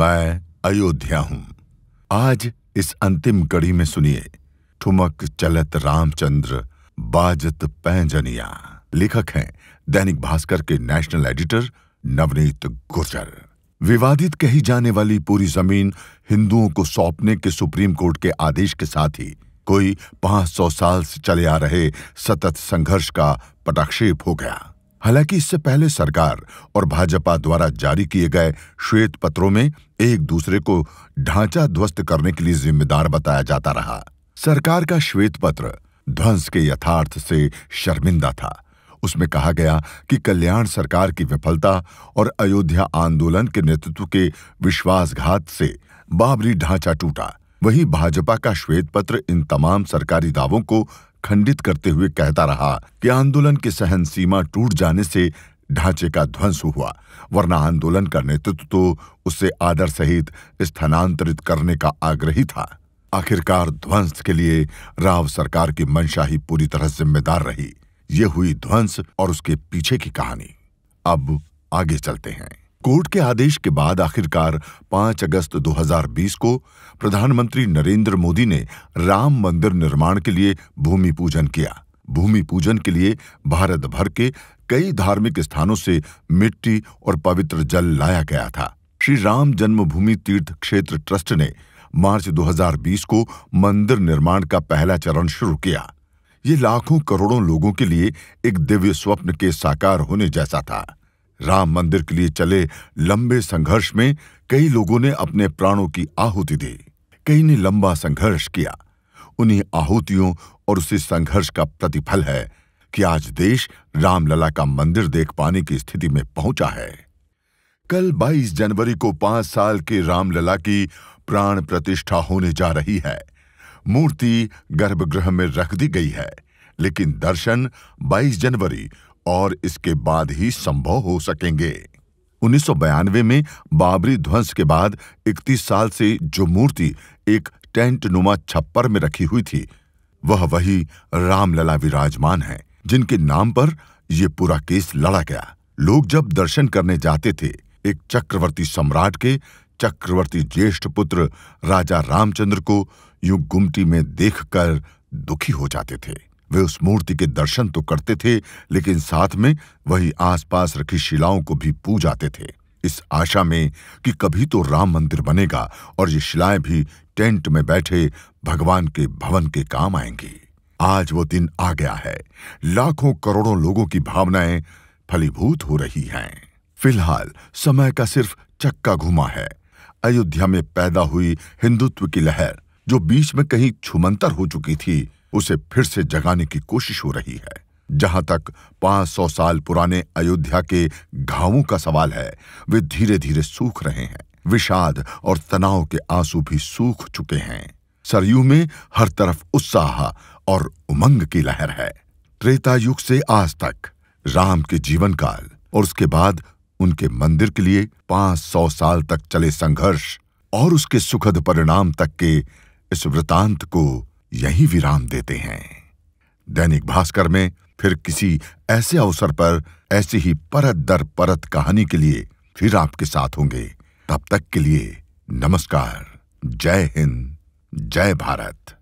मैं अयोध्या हूं आज इस अंतिम कड़ी में सुनिए ठुमक चलत रामचंद्र बाजत पैंजनिया लेखक हैं दैनिक भास्कर के नेशनल एडिटर नवनीत गुर्जर विवादित कही जाने वाली पूरी जमीन हिंदुओं को सौंपने के सुप्रीम कोर्ट के आदेश के साथ ही कोई 500 साल से चले आ रहे सतत संघर्ष का पटाक्षेप हो गया हालांकि इससे पहले सरकार और भाजपा द्वारा जारी किए गए श्वेत पत्रों में एक दूसरे को ढांचा ध्वस्त करने के लिए जिम्मेदार बताया जाता रहा सरकार का श्वेत पत्र ध्वंस के यथार्थ से शर्मिंदा था उसमें कहा गया कि कल्याण सरकार की विफलता और अयोध्या आंदोलन के नेतृत्व के विश्वासघात से बाबरी ढांचा टूटा वहीं भाजपा का श्वेत पत्र इन तमाम सरकारी दावों को खंडित करते हुए कहता रहा कि आंदोलन की सहन सीमा टूट जाने से ढांचे का ध्वंस हुआ वरना आंदोलन का नेतृत्व तो उसे आदर सहित स्थानांतरित करने का आग्रही था आखिरकार ध्वंस के लिए राव सरकार की मंशा ही पूरी तरह जिम्मेदार रही ये हुई ध्वंस और उसके पीछे की कहानी अब आगे चलते हैं कोर्ट के आदेश के बाद आखिरकार 5 अगस्त 2020 को प्रधानमंत्री नरेंद्र मोदी ने राम मंदिर निर्माण के लिए भूमि पूजन किया भूमि पूजन के लिए भारत भर के कई धार्मिक स्थानों से मिट्टी और पवित्र जल लाया गया था श्री राम जन्मभूमि तीर्थ क्षेत्र ट्रस्ट ने मार्च 2020 को मंदिर निर्माण का पहला चरण शुरू किया ये लाखों करोड़ों लोगों के लिए एक दिव्य स्वप्न के साकार होने जैसा था राम मंदिर के लिए चले लंबे संघर्ष में कई लोगों ने अपने प्राणों की आहुति दी कई ने लंबा संघर्ष किया उन्हीं आहुतियों और उसी संघर्ष का प्रतिफल है कि आज देश रामलला का मंदिर देख पाने की स्थिति में पहुंचा है कल 22 जनवरी को पांच साल के रामलला की प्राण प्रतिष्ठा होने जा रही है मूर्ति गर्भगृह में रख दी गई है लेकिन दर्शन 22 जनवरी और इसके बाद ही संभव हो सकेंगे उन्नीस में बाबरी ध्वंस के बाद 31 साल से जो मूर्ति एक टेंट नुमा छप्पर में रखी हुई थी वह वही रामलला विराजमान है जिनके नाम पर ये पूरा केस लड़ा गया लोग जब दर्शन करने जाते थे एक चक्रवर्ती सम्राट के चक्रवर्ती ज्येष्ठ पुत्र राजा रामचंद्र को यूं गुमटी में देखकर दुखी हो जाते थे वे उस मूर्ति के दर्शन तो करते थे लेकिन साथ में वही आसपास रखी शिलाओं को भी पूजाते थे इस आशा में कि कभी तो राम मंदिर बनेगा और ये शिलाएं भी टेंट में बैठे भगवान के भवन के काम आएंगी आज वो दिन आ गया है लाखों करोड़ों लोगों की भावनाएं फलीभूत हो रही हैं फिलहाल समय का सिर्फ चक्का घुमा है अयोध्या में पैदा हुई हिंदुत्व की लहर जो बीच में कहीं छुमंतर हो चुकी थी उसे फिर से जगाने की कोशिश हो रही है जहां तक 500 साल पुराने अयोध्या के घावों का सवाल है वे धीरे धीरे सूख रहे हैं विषाद और तनाव के आंसू भी सूख चुके हैं सरयू में हर तरफ उत्साह और उमंग की लहर है त्रेता युग से आज तक राम के जीवन काल और उसके बाद उनके मंदिर के लिए 500 साल तक चले संघर्ष और उसके सुखद परिणाम तक के इस वृतांत को यही विराम देते हैं दैनिक भास्कर में फिर किसी ऐसे अवसर पर ऐसी ही परत दर परत कहानी के लिए फिर आपके साथ होंगे तब तक के लिए नमस्कार जय हिंद जय भारत